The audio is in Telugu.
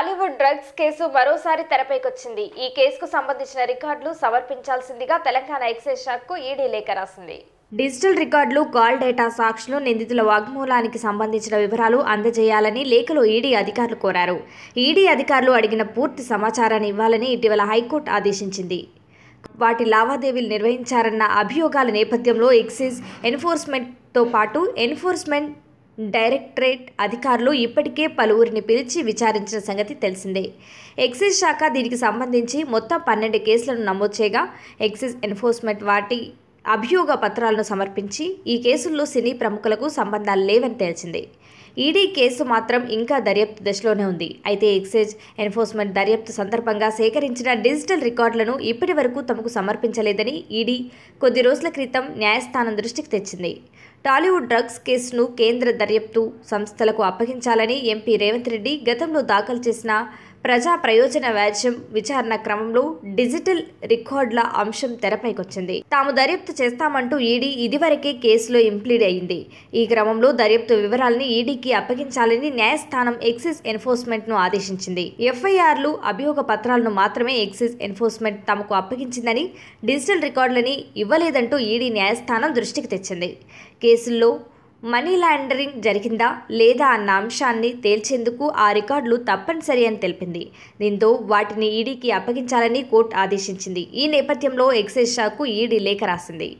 హాలీవుడ్ డ్రగ్స్ కేసు మరోసారి తెరపైకొచ్చింది ఈ కేసుకు సంబంధించిన రికార్డులు సమర్పించాల్సిందిగా తెలంగాణ ఎక్సైజ్ శాఖకు ఈడీ లేఖ రాసింది డిజిటల్ రికార్డులు కాల్ డేటా సాక్షులు నిందితుల వాగ్మూలానికి సంబంధించిన వివరాలు అందజేయాలని లేఖలో ఈడీ అధికారులు కోరారు ఈడీ అధికారులు అడిగిన పూర్తి సమాచారాన్ని ఇవ్వాలని ఇటీవల హైకోర్టు ఆదేశించింది వాటి లావాదేవీలు నిర్వహించారన్న అభియోగాల నేపథ్యంలో ఎక్సైజ్ ఎన్ఫోర్స్మెంట్తో పాటు ఎన్ఫోర్స్మెంట్ డైరెక్టరేట్ అధికారులు ఇప్పటికే పలువురిని పిలిచి విచారించిన సంగతి తెలిసిందే ఎక్సైజ్ శాఖ దీనికి సంబంధించి మొత్తం పన్నెండు కేసులను నమోదు చేయగా ఎక్సైజ్ ఎన్ఫోర్స్మెంట్ వాటి అభియోగ పత్రాలను సమర్పించి ఈ కేసుల్లో సినీ ప్రముఖులకు సంబంధాలు లేవని తేల్చింది ఈడీ కేసు మాత్రం ఇంకా దర్యాప్తు దశలోనే ఉంది అయితే ఎక్సైజ్ ఎన్ఫోర్స్మెంట్ దర్యాప్తు సందర్భంగా సేకరించిన డిజిటల్ రికార్డులను ఇప్పటి వరకు తమకు సమర్పించలేదని ఈడీ కొద్ది రోజుల క్రితం న్యాయస్థానం దృష్టికి తెచ్చింది టాలీవుడ్ డ్రగ్స్ కేసును కేంద్ర దర్యాప్తు సంస్థలకు అప్పగించాలని ఎంపీ రేవంత్ రెడ్డి గతంలో దాఖలు చేసిన ప్రజా ప్రయోజన వ్యాజ్యం విచారణ క్రమంలో డిజిటల్ రికార్డుల అంశం తెరపైకొచ్చింది తాము దర్యాప్తు చేస్తామంటూ ఈడీ ఇదివరకే కేసులో ఇంప్లీడ్ అయింది ఈ క్రమంలో దర్యాప్తు వివరాలని ఈడీకి అప్పగించాలని న్యాయస్థానం ఎక్సైజ్ ఎన్ఫోర్స్మెంట్ ను ఆదేశించింది ఎఫ్ఐఆర్లు అభియోగ పత్రాలను మాత్రమే ఎక్సైజ్ ఎన్ఫోర్స్మెంట్ తమకు అప్పగించిందని డిజిటల్ రికార్డులని ఇవ్వలేదంటూ ఈడీ న్యాయస్థానం దృష్టికి తెచ్చింది కేసుల్లో మనీ లాండరింగ్ జరిగిందా లేదా అన్న అంశాన్ని తేల్చేందుకు ఆ రికార్డులు తప్పనిసరి అని తెలిపింది దీంతో వాటిని ఈడీకి అప్పగించాలని కోర్టు ఆదేశించింది ఈ నేపథ్యంలో ఎక్సైజ్ శాఖకు ఈడీ లేఖ రాసింది